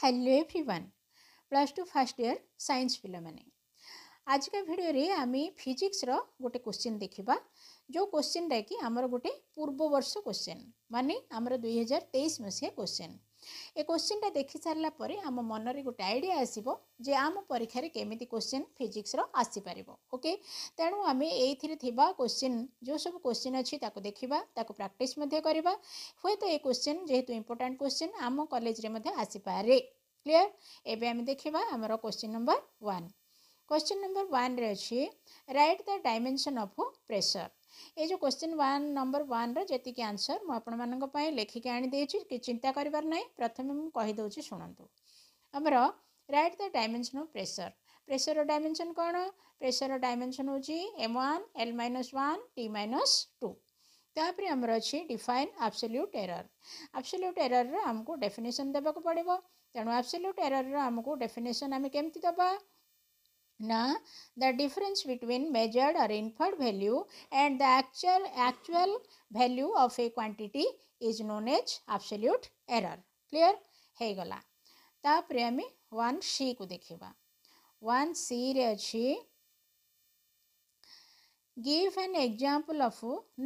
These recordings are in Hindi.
Hello everyone plus two first year science ପିଲାମାନେ ଆଜିକା ଭିଡ଼ିଓରେ ଆମେ ଫିଜିକ୍ସର ଗୋଟେ କୋଶ୍ଚିନ୍ ଦେଖିବା ଯେଉଁ କୋଶ୍ଚିନ୍ଟା କି ଆମର ଗୋଟେ ପୂର୍ବବର୍ଷ କୋଶ୍ଚିନ୍ ମାନେ ଆମର ଦୁଇହଜାର ତେଇଶ ମସିହା କୋଶ୍ଚିନ୍ ଏ କୋଶ୍ଚିନ୍ଟା ଦେଖି ସାରିଲା ପରେ ଆମ ମନରେ ଗୋଟେ ଆଇଡ଼ିଆ ଆସିବ ଯେ ଆମ ପରୀକ୍ଷାରେ କେମିତି କୋଶ୍ଚିନ୍ ଫିଜିକ୍ସର ଆସିପାରିବ ଓକେ ତେଣୁ ଆମେ ଏଇଥିରେ ଥିବା କୋଶ୍ଚିନ୍ ଯେଉଁ ସବୁ କୋଶ୍ଚିନ୍ ଅଛି ତାକୁ ଦେଖିବା ତାକୁ ପ୍ରାକ୍ଟିସ୍ ମଧ୍ୟ କରିବା ହୁଏତ ଏ କୋଶ୍ଚିନ୍ ଯେହେତୁ ଇମ୍ପୋର୍ଟାଣ୍ଟ କୋଶ୍ଚିନ୍ ଆମ କଲେଜରେ ମଧ୍ୟ ଆସିପାରେ କ୍ଲିଅର୍ ଏବେ ଆମେ ଦେଖିବା ଆମର question number one question number ୱାନ୍ରେ ଅଛି write the dimension of pressure ଏ ଯେଉଁ କ୍ୱେଶ୍ଚିନ୍ ୱାନ୍ ନମ୍ବର ୱାନ୍ର ଯେତିକି ଆନ୍ସର୍ ମୁଁ ଆପଣମାନଙ୍କ ପାଇଁ ଲେଖିକି ଆଣିଦେଇଛି କି ଚିନ୍ତା କରିବାର ନାହିଁ ପ୍ରଥମେ ମୁଁ କହିଦେଉଛି ଶୁଣନ୍ତୁ ଆମର write the dimension of pressure ପ୍ରେସର୍ର ଡାଇମେନ୍ସନ୍ କ'ଣ ପ୍ରେସର୍ର ଡାଇମେନ୍ସନ୍ ହେଉଛି M one L minus one T minus two ତାପରେ ଆମର ଅଛି ଡିଫାଇନ୍ ଆବସଲ୍ୟୁଟ୍ ଏରର୍ ଆବସଲ୍ୟୁଟ୍ ଏରର୍ର ଆମକୁ ଡେଫିନେସନ୍ ଦେବାକୁ ପଡ଼ିବ ତେଣୁ ଆବସଲ୍ୟୁଟ୍ ଏରର୍ର ଆମକୁ ଡେଫିନେସନ୍ ଆମେ କେମିତି ଦେବା Now, the difference between measured or inferred value and the actual actual value of a quantity is known as absolute error. Clear? ହେଇଗଲା ତାପରେ ଆମେ ୱାନ୍ ସିକୁ ଦେଖିବା ୱାନ୍ ସିରେ ଅଛି give an example of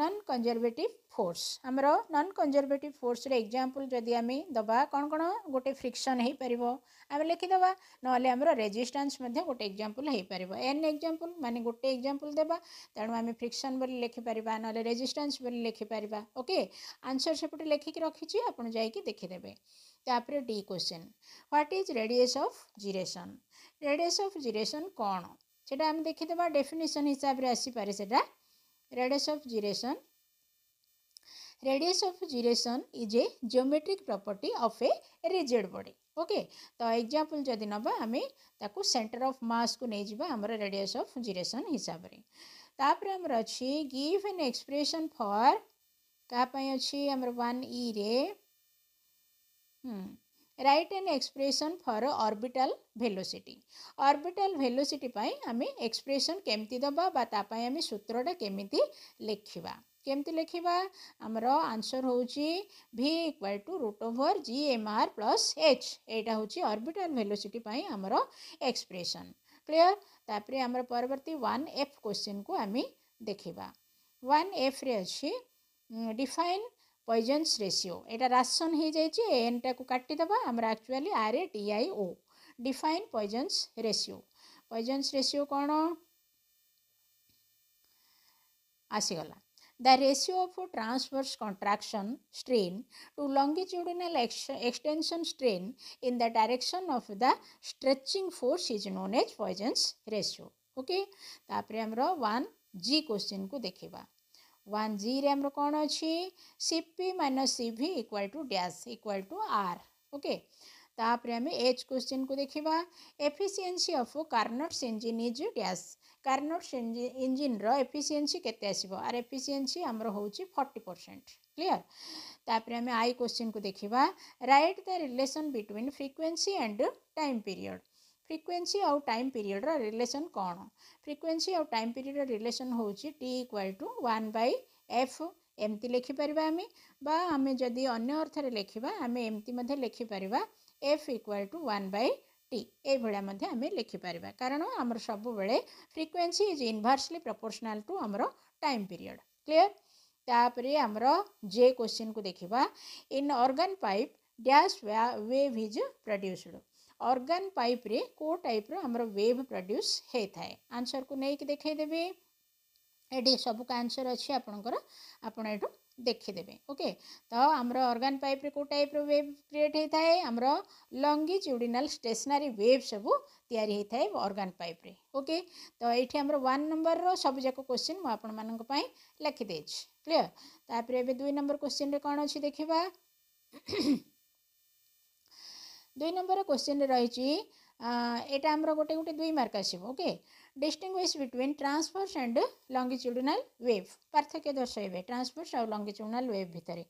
non conservative force हमर non conservative force रे example जदि आम दबा कौन कौन गोटे friction हो पार आम लिखिदे ना resistance गोटे example हो पार एन example मान गोटे example देवा तेणु आम friction बोली लिखिपर ना resistance बोली लिखिपर ओके आंसर सेपटे लिखिक रखी आप देखीदे तापर D question what is radius of gyration radius of gyration कौन সেটা আমি দেখিদেবা ডেফিনেসন হিসাবে আসিপারে সেটা radius of gyration radius of gyration is a geometric property of a rigid body okay তো এক্সাম্পল যদি নবা আমি তাকে সেন্টার অফ মাস মাসକୁ ନେଇଯିବା ଆମର ରେଡିୟସ୍ ଅଫ୍ ଜିରେସନ୍ ହିସାବରେ তাপরে ଆମର ଅଛି গিভ এন ଏକ୍ସପ୍ରେସନ୍ ফর କାହା ପାଇଁ ଅଛି ଆମର ୱାନ୍ ଇରେ ହୁଁ write an expression for orbital velocity orbital velocity आम एक्सप्रेसन केमती दबा आम सूत्रटा केमी लेखा केमती लेखा आमर आंसर हूँ V equal to root over G M R plus H यहाँ हूँ अर्बिटाल भेलोसीटी आमर एक्सप्रेसन क्लीयर तापर आमर परवर्ती वन क्वेश्चन को आम देखा वन एफ्रे अच्छी डिफाइन ପଏଜନ୍ସ ରେସିଓ ଏଇଟା ରାସନ୍ ହେଇଯାଇଛି ଏନ୍ଟାକୁ କାଟିଦେବା ଆମର actually R A T I O define Poisson's ratio Poisson's ratio କ'ଣ ଆସିଗଲା the ratio of transverse contraction strain to longitudinal ex extension strain in the direction of the stretching force is known as Poisson's ratio. Okay. तापरे हमरो 1 G क्वेश्चन को देखिबा वन जि रैम कौन अच्छी CP minus C V equal to dash equal to R okay आम एच क्वेश्चन को देखा efficiency of Carnot's engine is dash Carnot's engine रफिसीयसी के आर एफिसीयसी आमर हो फर्टी परसेंट क्लीयर तापर आम आई क्वेश्चन को देखा write the relation between frequency and time period frequency आउ टाइम पीरियड रिलेसन कौन फ्रिक्वेन्सी आउ टाइम पीरियड रिलेसन हूँ T equal to one by F ଏମିତି ଲେଖିପାରିବା ଆମେ ବା ଆମେ ଯଦି ଅନ୍ୟ ଅର୍ଥରେ ଲେଖିବା ଆମେ ଏମିତି ମଧ୍ୟ ଲେଖିପାରିବା F equal to one by T ଏଇଭଳିଆ ମଧ୍ୟ ଆମେ ଲେଖିପାରିବା କାରଣ ଆମର ସବୁବେଳେ frequency is inversely proportional to ଆମର ଟାଇମ୍ ପିରିୟଡ଼ କ୍ଲିଅର୍ ତାପରେ ଆମର ଯେ କୋଶ୍ଚିନ୍କୁ ଦେଖିବା in organ pipe dash wave is produced organ ପାଇପ୍ରେ କେଉଁ ଟାଇପ୍ର ଆମର ୱେଭ୍ ପ୍ରଡ୍ୟୁସ୍ ହୋଇଥାଏ ଆନ୍ସର୍କୁ ନେଇକି ଦେଖାଇଦେବେ ଏଠି ସବୁ ଆନ୍ସର୍ ଅଛି ଆପଣଙ୍କର ଆପଣ ଏଠୁ ଦେଖିଦେବେ ଓକେ ତ ଆମର ଅର୍ଗାନ୍ ପାଇପ୍ରେ କେଉଁ ଟାଇପ୍ର ୱେଭ୍ କ୍ରିଏଟ୍ ହୋଇଥାଏ ଆମର ଲଙ୍ଗିଚ୍ୟୁଡ଼ିନାଲ୍ ଷ୍ଟେସନାରୀ ୱେଭ୍ ସବୁ ତିଆରି ହୋଇଥାଏ ଅର୍ଗାନ୍ ପାଇପ୍ରେ ଓକେ ତ ଏଇଠି ଆମର ୱାନ୍ ନମ୍ବର୍ର ସବୁଯାକ କୋଶ୍ଚିନ୍ ମୁଁ ଆପଣମାନଙ୍କ ପାଇଁ ଲେଖିଦେଇଛି କ୍ଲିଅର୍ ତାପରେ ଏବେ ଦୁଇ ନମ୍ବର କୋଶ୍ଚିନ୍ରେ କ'ଣ ଅଛି ଦେଖିବା দুই নম্বর কোশ্চিন্রে রয়েছে এটা আমার গোটে গোটে দুই মার্ক আসব okay distinguish between transverse and longitudinal wave পার্থক্য দর্শাইবে ট্রান্সভর্স আর লঙ্গিচুডিনাল ওয়েভ ভিতরে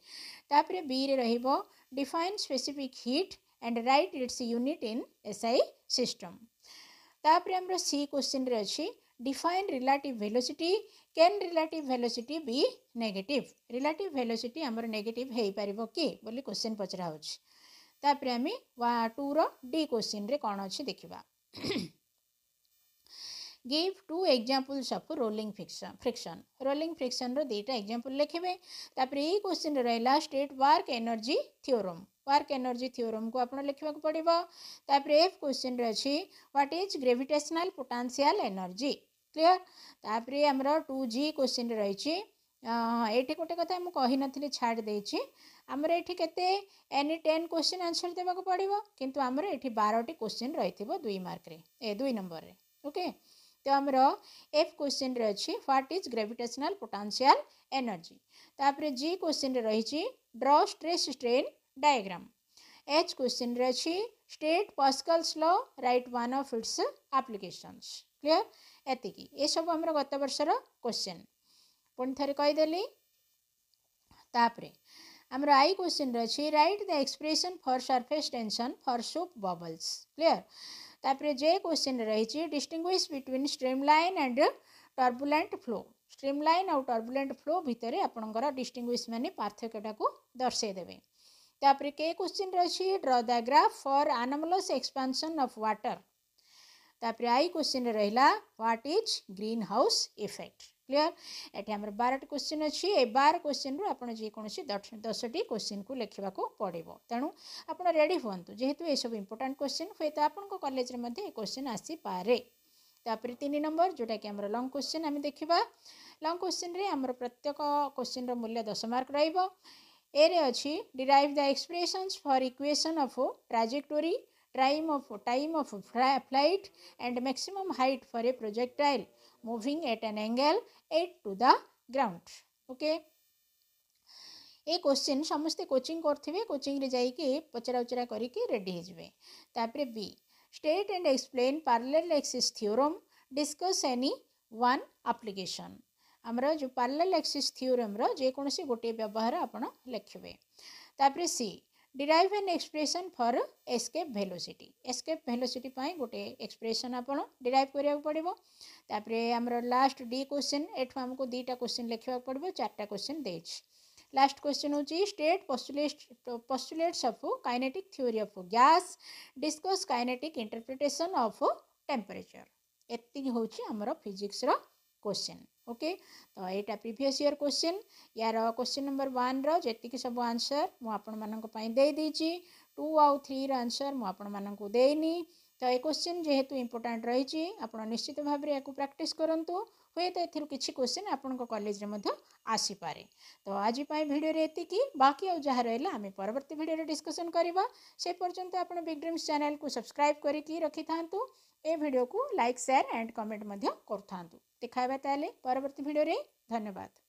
তাপরে বিরে রহব define specific heat and write its unit in SI system তাপরে আমার সি কোশ্চিন্রে অছি define relative velocity can relative velocity be negative relative velocity ଆମର negative ହେଇପାରିବ କି ବୋଲି question ପଚରା ହେଉଛି तापर आम टूर डी क्वेश्चन रे कौन अच्छे देखा give two examples of rolling friction friction rolling friction रुईटा एक्जामपल लिखे तापर ये क्वेश्चन रहा state work energy theorem work energy theorem को आपको लिखा पड़ो तापर एफ क्वेश्चन अच्छी what is gravitational potential energy clear तापर आमर टू जी क्वेश्चन रही ये गोटे कथा मुझे कही नी छाड़ ଆମର ଏଠି କେତେ ଏନି ଟେନ୍ କୋଶ୍ଚିନ୍ ଆନ୍ସର୍ ଦେବାକୁ ପଡ଼ିବ କିନ୍ତୁ ଆମର ଏଠି ବାରଟି କୋଶ୍ଚିନ୍ ରହିଥିବ ଦୁଇ ମାର୍କରେ ଏ ଦୁଇ ନମ୍ବରରେ ଓକେ ତ ଆମର ଏଫ୍ କୋଶ୍ଚିନ୍ରେ ଅଛି what is gravitational potential energy ତାପରେ ଜି କୋଶ୍ଚିନ୍ରେ ରହିଛି draw stress strain diagram H କୋଶ୍ଚିନ୍ରେ ଅଛି state Pascal's law write one of its applications clear ଏତିକି ଏସବୁ ଆମର ଗତ ବର୍ଷର କୋଶ୍ଚିନ୍ ପୁଣି ଥରେ କହିଦେଲି ତାପରେ आम आई क्वेश्चन अच्छे write the expression for surface tension for soap bubbles clear तापर जे क्वेश्चन रही distinguish between streamline and turbulent flow streamline आउ टर्बुलेंट फ्लो भितर आपर डिस्टिंग मैंने पार्थक्यटा को दर्शेदेवे तापर के क्वेश्चन अच्छे draw the graph for anomalous expansion of water तापर आई क्वेश्चन रहा what is greenhouse effect clear eighty आम बारटी क्वेश्चन अच्छी बार क्वेश्चन रू आज जेकोसी दस टी क्वेश्चन को लिखा को पड़ो तेणु आपड़ी हूँ जेहतु ये सब इंपोर्टाट क्वेश्चन हुए तो आप कलेज क्वेश्चन आसीपे तापर तीन नंबर जोटा कि लंग क्वेश्चन आम देखा लंग क्वेश्चन रे आम प्रत्येक क्वेश्चन रूल्य दस मार्क रे अच्छी derive the expressions for equation of trajectory time of time of flight and maximum height for a projectile moving at an angle 8 to the ground okay ए क्वेश्चन समस्ते कोचिंग करेंगे कोचिंग जाकि पचराउचरा करके रेडी होते B state and explain parallel axis theorem discuss any one application आमर जो पार्लल एक्सीस थीओरम्र जेकोसी गोटे व्यवहार आपड़ लिखे C derive an expression for escape velocity escape velocity ପାଇଁ ଗୋଟେ ଏକ୍ସପ୍ରେସନ୍ ଆପଣ ଡିରାଇଭ୍ କରିବାକୁ ପଡ଼ିବ ତାପରେ ଆମର ଲାଷ୍ଟ ଡି କୋଶ୍ଚିନ୍ ଏଠୁ ଆମକୁ ଦୁଇଟା କୋଶ୍ଚିନ୍ ଲେଖିବାକୁ ପଡ଼ିବ ଚାରିଟା କୋଶ୍ଚିନ୍ ଦେଇଛି लास्ट क्वेश्चन हूँ state postulates of kinetic theory of gas discuss kinetic interpretation of temperature एति हूँ आमर फिजिक्स क्वेश्चन ओके तो यहाँ प्रिवियस इयर क्वेश्चन यार क्वेश्चन नंबर वन रेक सब आंसर मुझे आपण आउ थ्री रनसर मुझे मु तो ये क्वेश्चन जेहेतु इंपोर्टांट रही निश्चित भाव में या प्राक्ट करूँ हुए तो यूर किसी क्वेश्चन आपण कलेज आसीपे तो आज भिडियो ये बाकी आज जहाँ रहा आम परवर्त भिडे डिस्कसन करवा से पर्यटन आप बिग ड्रीम्स चैनल को सब्सक्राइब करके रखि था ए वीडियो को लाइक शेयर एंड कमेंट करूँ देखा परवर्त भिडे धन्यवाद